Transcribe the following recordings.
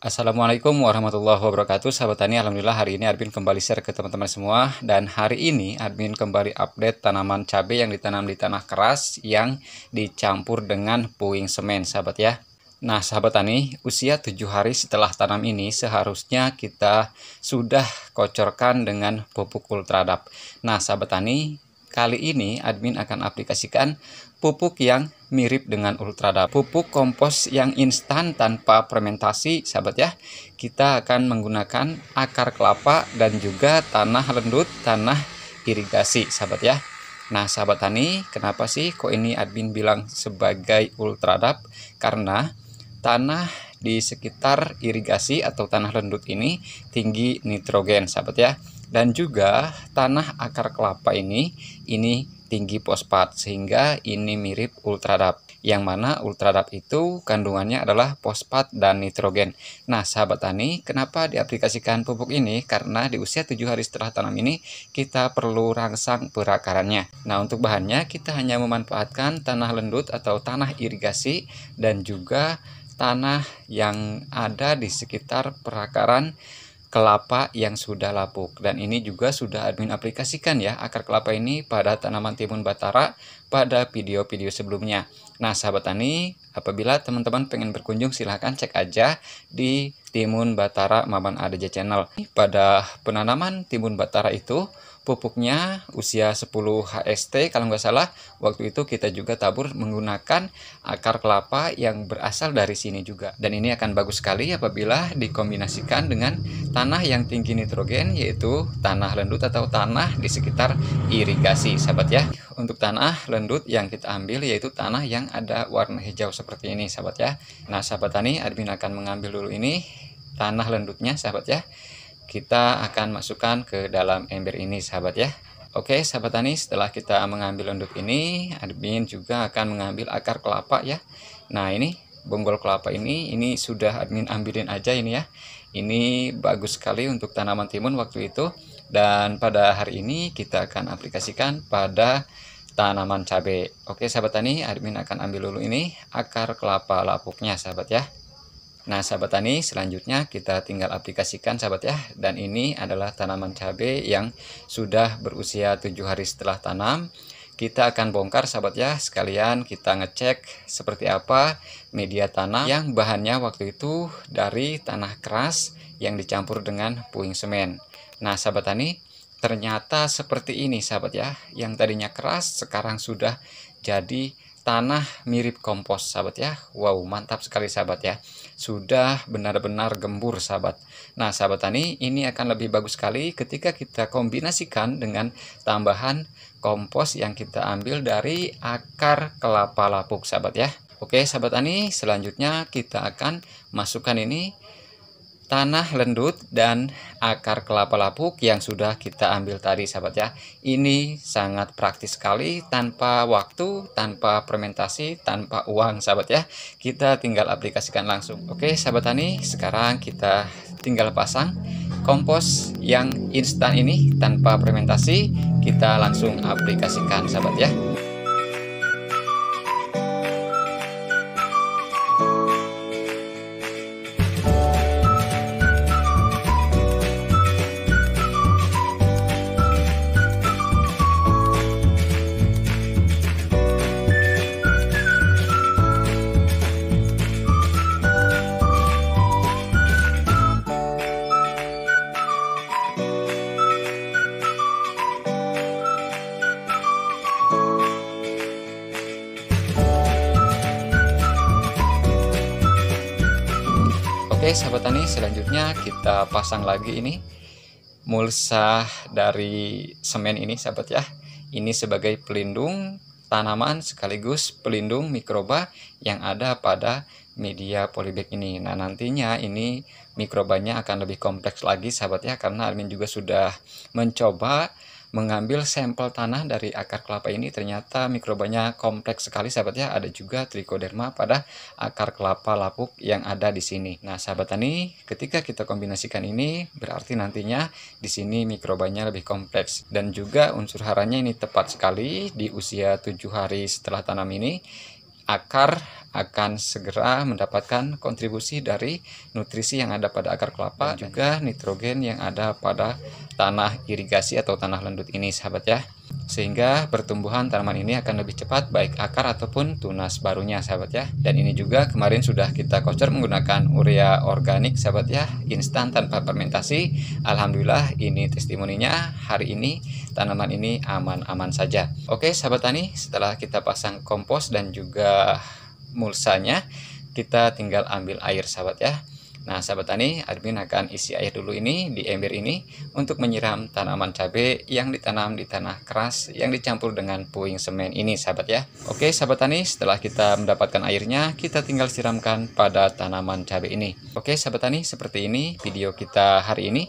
Assalamualaikum warahmatullahi wabarakatuh Sahabat Tani, Alhamdulillah hari ini admin kembali share ke teman-teman semua Dan hari ini admin kembali update tanaman cabai yang ditanam di tanah keras Yang dicampur dengan puing semen sahabat ya Nah sahabat tani, usia 7 hari setelah tanam ini seharusnya kita sudah kocorkan dengan pupuk ultradap Nah sahabat tani, kali ini admin akan aplikasikan pupuk yang mirip dengan ultradap. Pupuk kompos yang instan tanpa fermentasi, sahabat ya. Kita akan menggunakan akar kelapa dan juga tanah lendut, tanah irigasi, sahabat ya. Nah, sahabat tani, kenapa sih kok ini admin bilang sebagai ultradap? Karena tanah di sekitar irigasi atau tanah lendut ini tinggi nitrogen, sahabat ya. Dan juga tanah akar kelapa ini ini tinggi fosfat sehingga ini mirip ultradap yang mana ultradap itu kandungannya adalah fosfat dan nitrogen. Nah, sahabat tani, kenapa diaplikasikan pupuk ini? Karena di usia 7 hari setelah tanam ini kita perlu rangsang perakarannya. Nah, untuk bahannya kita hanya memanfaatkan tanah lendut atau tanah irigasi dan juga tanah yang ada di sekitar perakaran kelapa yang sudah lapuk. Dan ini juga sudah admin aplikasikan ya akar kelapa ini pada tanaman timun batara pada video-video sebelumnya. Nah sahabat tani, apabila teman-teman pengen berkunjung silahkan cek aja di Timun Batara Maman adj Channel. Pada penanaman timun batara itu pupuknya usia 10 HST kalau nggak salah waktu itu kita juga tabur menggunakan akar kelapa yang berasal dari sini juga dan ini akan bagus sekali apabila dikombinasikan dengan tanah yang tinggi nitrogen yaitu tanah lendut atau tanah di sekitar irigasi sahabat ya untuk tanah lendut yang kita ambil yaitu tanah yang ada warna hijau seperti ini sahabat ya nah sahabat tani admin akan mengambil dulu ini tanah lendutnya sahabat ya kita akan masukkan ke dalam ember ini sahabat ya Oke sahabat tani setelah kita mengambil untuk ini admin juga akan mengambil akar kelapa ya Nah ini bonggol kelapa ini ini sudah admin ambilin aja ini ya ini bagus sekali untuk tanaman timun waktu itu dan pada hari ini kita akan aplikasikan pada tanaman cabai Oke sahabat tani admin akan ambil dulu ini akar kelapa lapuknya sahabat ya Nah, sahabat tani, selanjutnya kita tinggal aplikasikan sahabat ya. Dan ini adalah tanaman cabai yang sudah berusia 7 hari setelah tanam. Kita akan bongkar sahabat ya, sekalian kita ngecek seperti apa media tanah yang bahannya waktu itu dari tanah keras yang dicampur dengan puing semen. Nah, sahabat tani, ternyata seperti ini sahabat ya. Yang tadinya keras sekarang sudah jadi tanah mirip kompos sahabat ya wow mantap sekali sahabat ya sudah benar-benar gembur sahabat nah sahabat tani ini akan lebih bagus sekali ketika kita kombinasikan dengan tambahan kompos yang kita ambil dari akar kelapa lapuk sahabat ya oke sahabat tani selanjutnya kita akan masukkan ini tanah lendut dan akar kelapa lapuk yang sudah kita ambil tadi sahabat ya ini sangat praktis sekali tanpa waktu tanpa fermentasi tanpa uang sahabat ya kita tinggal aplikasikan langsung oke sahabat tani sekarang kita tinggal pasang kompos yang instan ini tanpa fermentasi kita langsung aplikasikan sahabat ya Oke sahabat tani selanjutnya kita pasang lagi ini mulsa dari semen ini sahabat ya ini sebagai pelindung tanaman sekaligus pelindung mikroba yang ada pada media polybag ini. Nah, nantinya ini mikrobanya akan lebih kompleks lagi sahabat ya karena admin juga sudah mencoba mengambil sampel tanah dari akar kelapa ini ternyata mikrobanya kompleks sekali sahabat ya. Ada juga trichoderma pada akar kelapa lapuk yang ada di sini. Nah, sahabat tani, ketika kita kombinasikan ini berarti nantinya di sini mikrobanya lebih kompleks dan juga unsur haranya ini tepat sekali di usia tujuh hari setelah tanam ini akar akan segera mendapatkan kontribusi dari nutrisi yang ada pada akar kelapa dan iya, juga nitrogen yang ada pada tanah irigasi atau tanah lendut ini sahabat ya sehingga pertumbuhan tanaman ini akan lebih cepat baik akar ataupun tunas barunya sahabat ya dan ini juga kemarin sudah kita kocor menggunakan urea organik sahabat ya instan tanpa fermentasi Alhamdulillah ini testimoninya hari ini tanaman ini aman-aman saja oke sahabat tani setelah kita pasang kompos dan juga mulsanya kita tinggal ambil air sahabat ya Nah sahabat tani admin akan isi air dulu ini di ember ini untuk menyiram tanaman cabai yang ditanam di tanah keras yang dicampur dengan puing semen ini sahabat ya Oke sahabat tani setelah kita mendapatkan airnya kita tinggal siramkan pada tanaman cabai ini Oke sahabat tani seperti ini video kita hari ini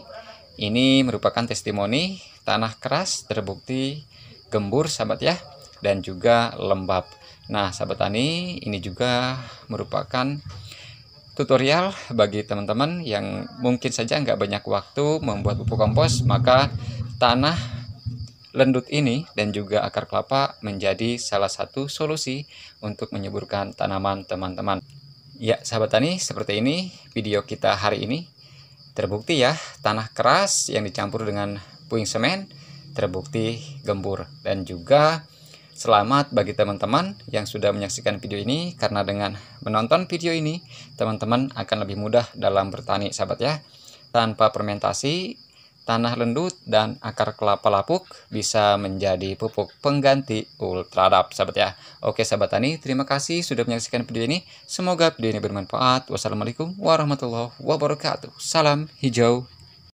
Ini merupakan testimoni tanah keras terbukti gembur sahabat ya dan juga lembab Nah, sahabat tani, ini juga merupakan tutorial bagi teman-teman yang mungkin saja nggak banyak waktu membuat pupuk kompos, maka tanah lendut ini dan juga akar kelapa menjadi salah satu solusi untuk menyuburkan tanaman teman-teman. Ya, sahabat tani, seperti ini video kita hari ini. Terbukti ya, tanah keras yang dicampur dengan puing semen terbukti gembur dan juga Selamat bagi teman-teman yang sudah menyaksikan video ini karena dengan menonton video ini teman-teman akan lebih mudah dalam bertani sahabat ya. Tanpa fermentasi, tanah lendut dan akar kelapa lapuk bisa menjadi pupuk pengganti ultradap sahabat ya. Oke sahabat tani, terima kasih sudah menyaksikan video ini. Semoga video ini bermanfaat. Wassalamualaikum warahmatullahi wabarakatuh. Salam hijau